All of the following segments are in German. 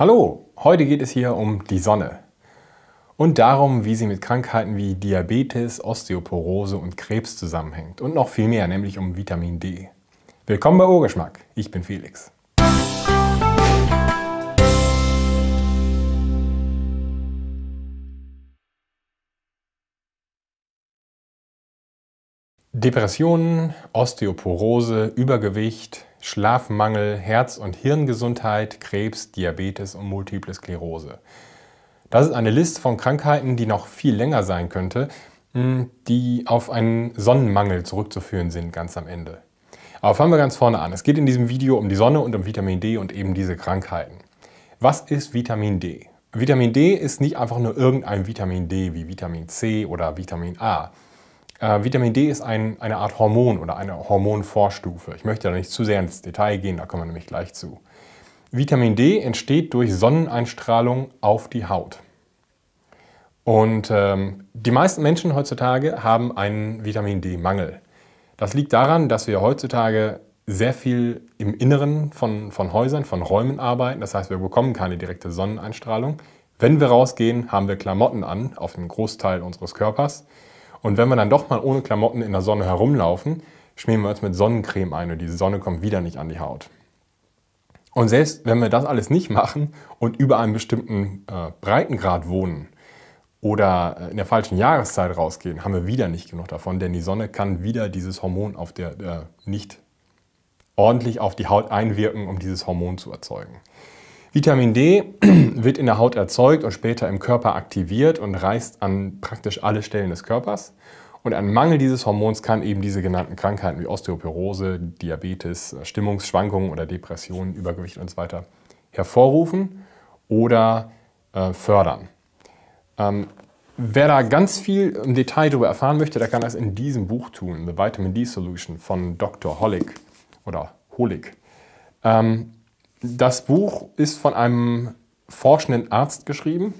Hallo, heute geht es hier um die Sonne und darum, wie sie mit Krankheiten wie Diabetes, Osteoporose und Krebs zusammenhängt und noch viel mehr, nämlich um Vitamin D. Willkommen bei Urgeschmack, ich bin Felix. Depressionen, Osteoporose, Übergewicht, Schlafmangel, Herz- und Hirngesundheit, Krebs, Diabetes und Multiple Sklerose. Das ist eine Liste von Krankheiten, die noch viel länger sein könnte, hm, die auf einen Sonnenmangel zurückzuführen sind ganz am Ende. Aber fangen wir ganz vorne an. Es geht in diesem Video um die Sonne und um Vitamin D und eben diese Krankheiten. Was ist Vitamin D? Vitamin D ist nicht einfach nur irgendein Vitamin D wie Vitamin C oder Vitamin A. Äh, Vitamin D ist ein, eine Art Hormon oder eine Hormonvorstufe. Ich möchte da nicht zu sehr ins Detail gehen, da kommen wir nämlich gleich zu. Vitamin D entsteht durch Sonneneinstrahlung auf die Haut. Und ähm, die meisten Menschen heutzutage haben einen Vitamin D-Mangel. Das liegt daran, dass wir heutzutage sehr viel im Inneren von, von Häusern, von Räumen arbeiten. Das heißt, wir bekommen keine direkte Sonneneinstrahlung. Wenn wir rausgehen, haben wir Klamotten an, auf den Großteil unseres Körpers. Und wenn wir dann doch mal ohne Klamotten in der Sonne herumlaufen, schmieren wir uns mit Sonnencreme ein und diese Sonne kommt wieder nicht an die Haut. Und selbst wenn wir das alles nicht machen und über einem bestimmten äh, Breitengrad wohnen oder äh, in der falschen Jahreszeit rausgehen, haben wir wieder nicht genug davon, denn die Sonne kann wieder dieses Hormon auf der, äh, nicht ordentlich auf die Haut einwirken, um dieses Hormon zu erzeugen. Vitamin D wird in der Haut erzeugt und später im Körper aktiviert und reißt an praktisch alle Stellen des Körpers. Und ein Mangel dieses Hormons kann eben diese genannten Krankheiten wie Osteoporose, Diabetes, Stimmungsschwankungen oder Depressionen, Übergewicht und so weiter hervorrufen oder äh, fördern. Ähm, wer da ganz viel im Detail darüber erfahren möchte, der kann das in diesem Buch tun, The Vitamin D Solution von Dr. Holick oder Holik. Ähm, das Buch ist von einem forschenden Arzt geschrieben.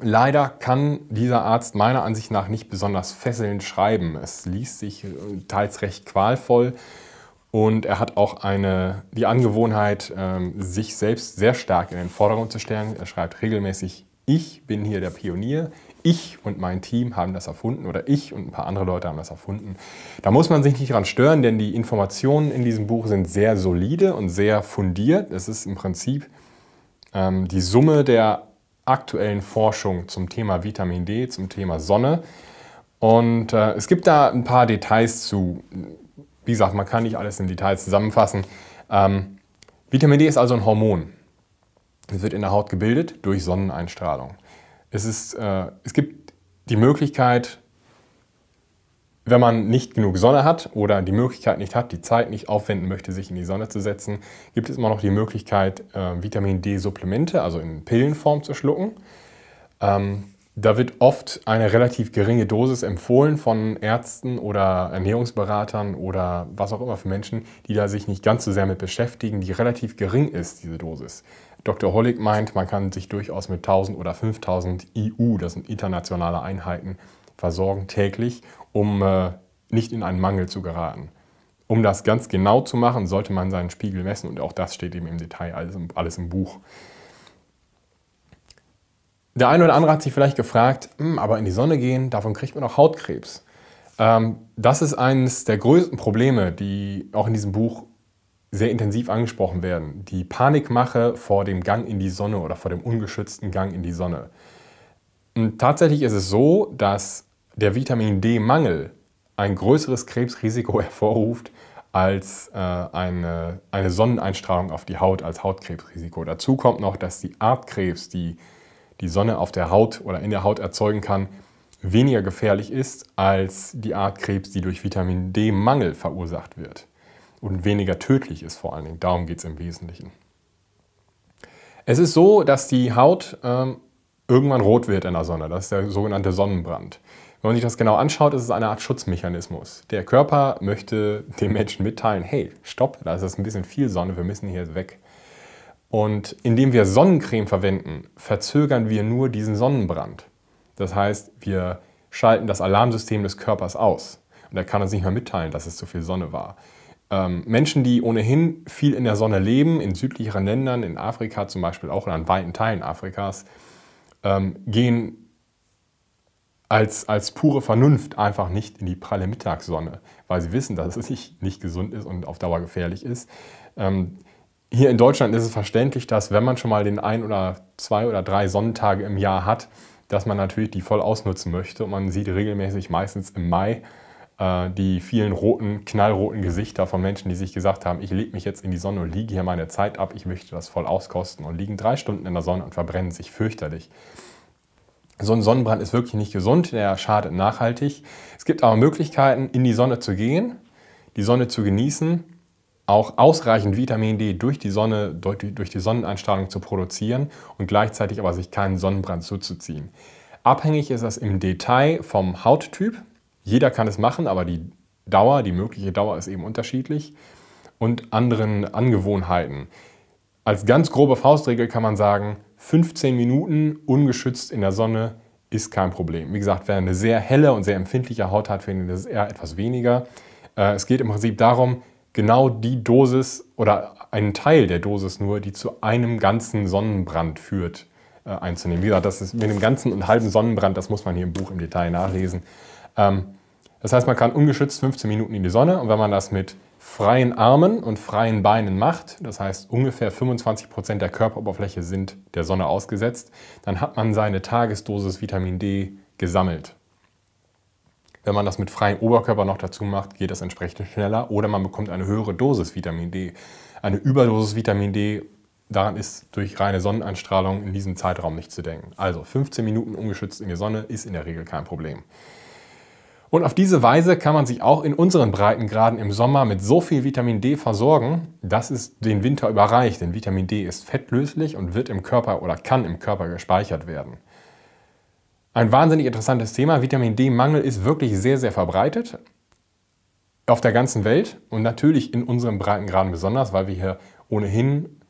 Leider kann dieser Arzt meiner Ansicht nach nicht besonders fesselnd schreiben. Es liest sich äh, teils recht qualvoll und er hat auch eine, die Angewohnheit, ähm, sich selbst sehr stark in den Vordergrund zu stellen. Er schreibt regelmäßig, ich bin hier der Pionier, ich und mein Team haben das erfunden oder ich und ein paar andere Leute haben das erfunden. Da muss man sich nicht dran stören, denn die Informationen in diesem Buch sind sehr solide und sehr fundiert. Es ist im Prinzip ähm, die Summe der aktuellen Forschung zum Thema Vitamin D, zum Thema Sonne. Und äh, es gibt da ein paar Details zu. Wie gesagt, man kann nicht alles in Details zusammenfassen. Ähm, Vitamin D ist also ein Hormon. Es wird in der Haut gebildet durch Sonneneinstrahlung es, ist, äh, es gibt die Möglichkeit, wenn man nicht genug Sonne hat oder die Möglichkeit nicht hat, die Zeit nicht aufwenden möchte, sich in die Sonne zu setzen, gibt es immer noch die Möglichkeit, äh, Vitamin D-Supplemente, also in Pillenform zu schlucken. Ähm, da wird oft eine relativ geringe Dosis empfohlen von Ärzten oder Ernährungsberatern oder was auch immer für Menschen, die da sich nicht ganz so sehr mit beschäftigen, die relativ gering ist, diese Dosis. Dr. Hollig meint, man kann sich durchaus mit 1000 oder 5000 EU, das sind internationale Einheiten, versorgen täglich, um äh, nicht in einen Mangel zu geraten. Um das ganz genau zu machen, sollte man seinen Spiegel messen und auch das steht eben im Detail alles im, alles im Buch. Der eine oder andere hat sich vielleicht gefragt, hm, aber in die Sonne gehen, davon kriegt man auch Hautkrebs. Ähm, das ist eines der größten Probleme, die auch in diesem Buch sehr intensiv angesprochen werden. Die Panikmache vor dem Gang in die Sonne oder vor dem ungeschützten Gang in die Sonne. Und tatsächlich ist es so, dass der Vitamin D-Mangel ein größeres Krebsrisiko hervorruft als äh, eine, eine Sonneneinstrahlung auf die Haut als Hautkrebsrisiko. Dazu kommt noch, dass die Art Krebs, die die Sonne auf der Haut oder in der Haut erzeugen kann, weniger gefährlich ist als die Art Krebs, die durch Vitamin D-Mangel verursacht wird und weniger tödlich ist vor allen Dingen. Darum geht es im Wesentlichen. Es ist so, dass die Haut ähm, irgendwann rot wird in der Sonne. Das ist der sogenannte Sonnenbrand. Wenn man sich das genau anschaut, ist es eine Art Schutzmechanismus. Der Körper möchte dem Menschen mitteilen, hey, stopp, da ist das ein bisschen viel Sonne, wir müssen hier weg. Und indem wir Sonnencreme verwenden, verzögern wir nur diesen Sonnenbrand. Das heißt, wir schalten das Alarmsystem des Körpers aus. Und er kann uns nicht mehr mitteilen, dass es zu viel Sonne war. Ähm, Menschen, die ohnehin viel in der Sonne leben, in südlicheren Ländern, in Afrika zum Beispiel auch oder an weiten Teilen Afrikas, ähm, gehen als, als pure Vernunft einfach nicht in die pralle Mittagssonne, weil sie wissen, dass es nicht, nicht gesund ist und auf Dauer gefährlich ist. Ähm, hier in Deutschland ist es verständlich, dass wenn man schon mal den ein oder zwei oder drei Sonnentage im Jahr hat, dass man natürlich die voll ausnutzen möchte. Und man sieht regelmäßig meistens im Mai äh, die vielen roten, knallroten Gesichter von Menschen, die sich gesagt haben, ich lege mich jetzt in die Sonne und liege hier meine Zeit ab, ich möchte das voll auskosten und liegen drei Stunden in der Sonne und verbrennen sich fürchterlich. So ein Sonnenbrand ist wirklich nicht gesund, der schadet nachhaltig. Es gibt aber Möglichkeiten, in die Sonne zu gehen, die Sonne zu genießen, auch ausreichend Vitamin D durch die Sonne, durch die Sonneneinstrahlung zu produzieren und gleichzeitig aber sich keinen Sonnenbrand zuzuziehen. Abhängig ist das im Detail vom Hauttyp, jeder kann es machen, aber die Dauer, die mögliche Dauer ist eben unterschiedlich und anderen Angewohnheiten. Als ganz grobe Faustregel kann man sagen, 15 Minuten ungeschützt in der Sonne ist kein Problem. Wie gesagt, wer eine sehr helle und sehr empfindliche Haut hat, findet das eher etwas weniger. Äh, es geht im Prinzip darum, genau die Dosis oder einen Teil der Dosis nur, die zu einem ganzen Sonnenbrand führt, äh, einzunehmen. Wie gesagt, das ist mit einem ganzen und halben Sonnenbrand, das muss man hier im Buch im Detail nachlesen. Ähm, das heißt, man kann ungeschützt 15 Minuten in die Sonne und wenn man das mit freien Armen und freien Beinen macht, das heißt ungefähr 25% Prozent der Körperoberfläche sind der Sonne ausgesetzt, dann hat man seine Tagesdosis Vitamin D gesammelt. Wenn man das mit freiem Oberkörper noch dazu macht, geht das entsprechend schneller oder man bekommt eine höhere Dosis Vitamin D. Eine Überdosis Vitamin D, daran ist durch reine Sonneneinstrahlung in diesem Zeitraum nicht zu denken. Also 15 Minuten ungeschützt in die Sonne ist in der Regel kein Problem. Und auf diese Weise kann man sich auch in unseren Breitengraden im Sommer mit so viel Vitamin D versorgen, dass es den Winter überreicht. Denn Vitamin D ist fettlöslich und wird im Körper oder kann im Körper gespeichert werden. Ein wahnsinnig interessantes Thema. Vitamin D-Mangel ist wirklich sehr, sehr verbreitet auf der ganzen Welt und natürlich in unserem Breitengraden besonders, weil wir hier ohnehin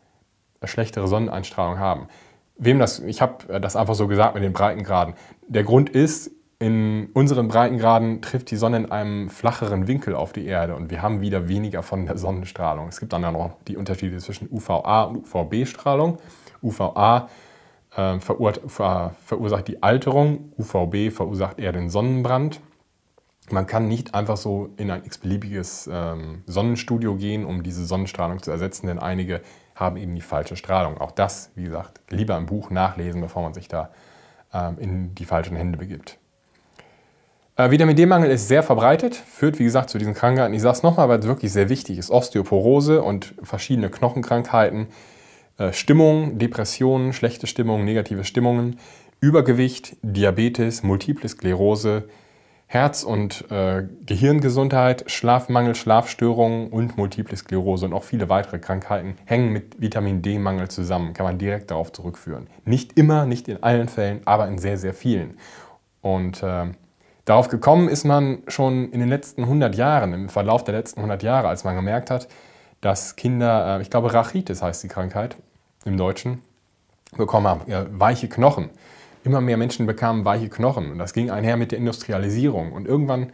schlechtere Sonneneinstrahlung haben. Wem das, ich habe das einfach so gesagt mit den Breitengraden. Der Grund ist, in unseren Breitengraden trifft die Sonne in einem flacheren Winkel auf die Erde und wir haben wieder weniger von der Sonnenstrahlung. Es gibt dann noch die Unterschiede zwischen UVA und UVB-Strahlung. UVA äh, verursacht die Alterung, UVB verursacht eher den Sonnenbrand. Man kann nicht einfach so in ein x-beliebiges ähm, Sonnenstudio gehen, um diese Sonnenstrahlung zu ersetzen, denn einige haben eben die falsche Strahlung. Auch das, wie gesagt, lieber im Buch nachlesen, bevor man sich da ähm, in die falschen Hände begibt. Äh, Vitamin D-Mangel ist sehr verbreitet, führt wie gesagt zu diesen Krankheiten. Ich sage es nochmal, weil es wirklich sehr wichtig ist. Osteoporose und verschiedene Knochenkrankheiten, äh, Stimmung, Depressionen, schlechte Stimmung, negative Stimmungen, Übergewicht, Diabetes, Multiple Sklerose, Herz- und äh, Gehirngesundheit, Schlafmangel, Schlafstörungen und Multiple Sklerose und auch viele weitere Krankheiten hängen mit Vitamin D-Mangel zusammen. Kann man direkt darauf zurückführen. Nicht immer, nicht in allen Fällen, aber in sehr, sehr vielen. Und äh, Darauf gekommen ist man schon in den letzten 100 Jahren, im Verlauf der letzten 100 Jahre, als man gemerkt hat, dass Kinder, äh, ich glaube Rachitis heißt die Krankheit im Deutschen, bekommen haben, weiche Knochen. Immer mehr Menschen bekamen weiche Knochen und das ging einher mit der Industrialisierung. Und irgendwann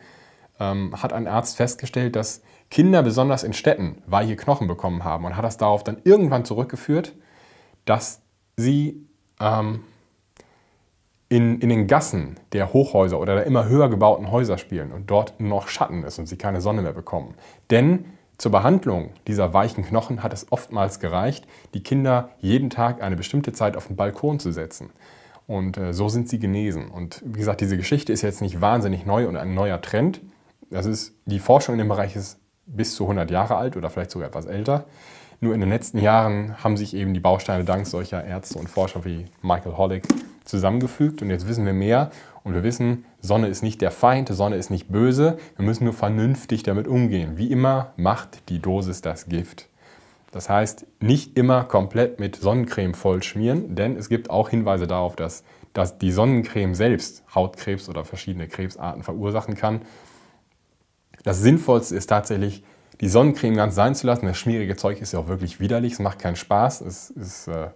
ähm, hat ein Arzt festgestellt, dass Kinder besonders in Städten weiche Knochen bekommen haben und hat das darauf dann irgendwann zurückgeführt, dass sie ähm, in, in den Gassen der Hochhäuser oder der immer höher gebauten Häuser spielen und dort noch Schatten ist und sie keine Sonne mehr bekommen. Denn zur Behandlung dieser weichen Knochen hat es oftmals gereicht, die Kinder jeden Tag eine bestimmte Zeit auf den Balkon zu setzen. Und äh, so sind sie genesen. Und wie gesagt, diese Geschichte ist jetzt nicht wahnsinnig neu und ein neuer Trend. Das ist, die Forschung in dem Bereich ist bis zu 100 Jahre alt oder vielleicht sogar etwas älter. Nur in den letzten Jahren haben sich eben die Bausteine dank solcher Ärzte und Forscher wie Michael Hollick zusammengefügt und jetzt wissen wir mehr und wir wissen, Sonne ist nicht der Feind, Sonne ist nicht böse, wir müssen nur vernünftig damit umgehen. Wie immer macht die Dosis das Gift. Das heißt, nicht immer komplett mit Sonnencreme vollschmieren, denn es gibt auch Hinweise darauf, dass, dass die Sonnencreme selbst Hautkrebs oder verschiedene Krebsarten verursachen kann. Das Sinnvollste ist tatsächlich, die Sonnencreme ganz sein zu lassen. Das schmierige Zeug ist ja auch wirklich widerlich, es macht keinen Spaß, es ist äh,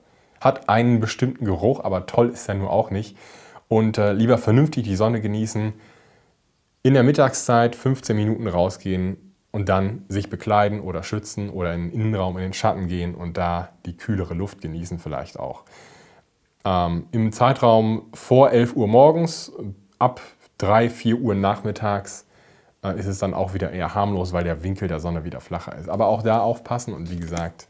hat einen bestimmten Geruch, aber toll ist er nur auch nicht. Und äh, lieber vernünftig die Sonne genießen, in der Mittagszeit 15 Minuten rausgehen und dann sich bekleiden oder schützen oder in den Innenraum in den Schatten gehen und da die kühlere Luft genießen vielleicht auch. Ähm, Im Zeitraum vor 11 Uhr morgens ab 3, 4 Uhr nachmittags äh, ist es dann auch wieder eher harmlos, weil der Winkel der Sonne wieder flacher ist. Aber auch da aufpassen und wie gesagt,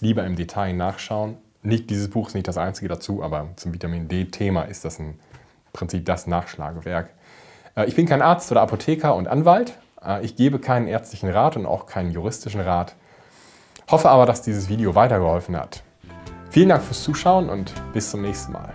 lieber im Detail nachschauen nicht, dieses Buch ist nicht das einzige dazu, aber zum Vitamin D-Thema ist das im Prinzip das Nachschlagewerk. Äh, ich bin kein Arzt oder Apotheker und Anwalt. Äh, ich gebe keinen ärztlichen Rat und auch keinen juristischen Rat. Hoffe aber, dass dieses Video weitergeholfen hat. Vielen Dank fürs Zuschauen und bis zum nächsten Mal.